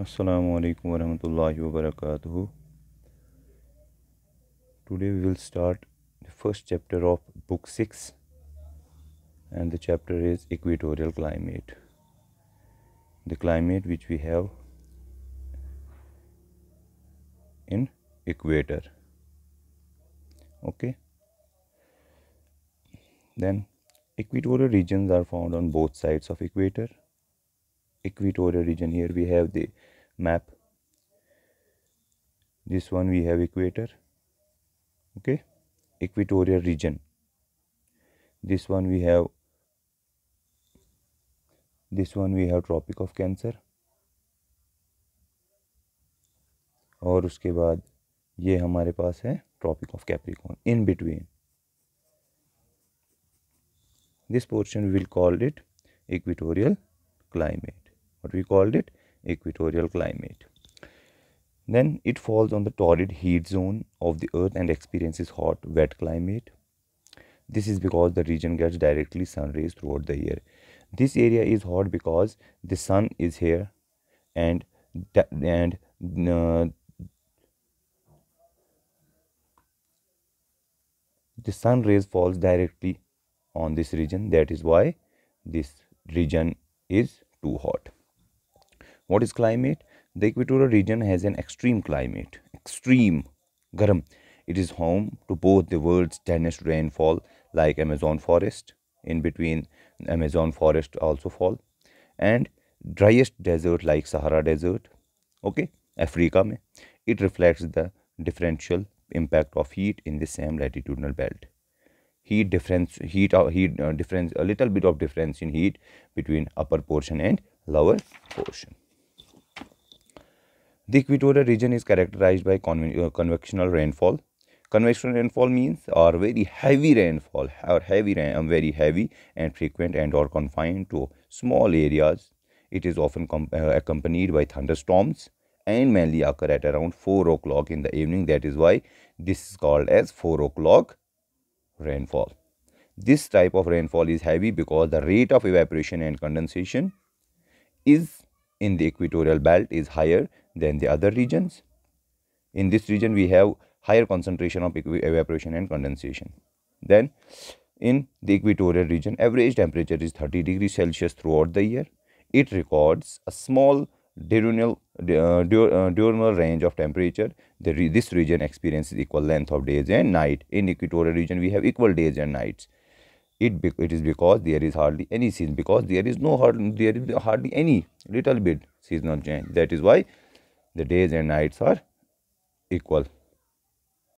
Assalamualaikum warahmatullahi wabarakatuh. Today we will start the first chapter of book 6 and the chapter is equatorial climate. The climate which we have in equator. Okay. Then equatorial regions are found on both sides of equator equatorial region here we have the map this one we have equator okay equatorial region this one we have this one we have tropic of cancer और उसके बाद ये हमारे पास है Tropic of Capricorn in between this portion will will it equatorial climate what we called it equatorial climate then it falls on the torrid heat zone of the earth and experiences hot wet climate this is because the region gets directly sun rays throughout the year this area is hot because the sun is here and and uh, the sun rays falls directly on this region that is why this region is too hot what is climate the equatorial region has an extreme climate extreme garam it is home to both the world's densest rainfall like amazon forest in between amazon forest also fall and driest desert like sahara desert okay africa mein. it reflects the differential impact of heat in the same latitudinal belt heat difference heat uh, heat uh, difference a little bit of difference in heat between upper portion and lower portion the equatorial region is characterized by uh, convectional rainfall. Convectional rainfall means or very heavy rainfall or heavy rain, um, very heavy and frequent and or confined to small areas. It is often uh, accompanied by thunderstorms and mainly occur at around 4 o'clock in the evening. That is why this is called as 4 o'clock rainfall. This type of rainfall is heavy because the rate of evaporation and condensation is in the equatorial belt is higher than the other regions. In this region, we have higher concentration of evaporation and condensation. Then, in the equatorial region, average temperature is 30 degrees Celsius throughout the year. It records a small diurnal, uh, uh, diurnal range of temperature. Re this region experiences equal length of days and night. In equatorial region, we have equal days and nights. It, it is because there is hardly any season, because there is no hard there is hardly any little bit seasonal change. That is why the days and nights are equal.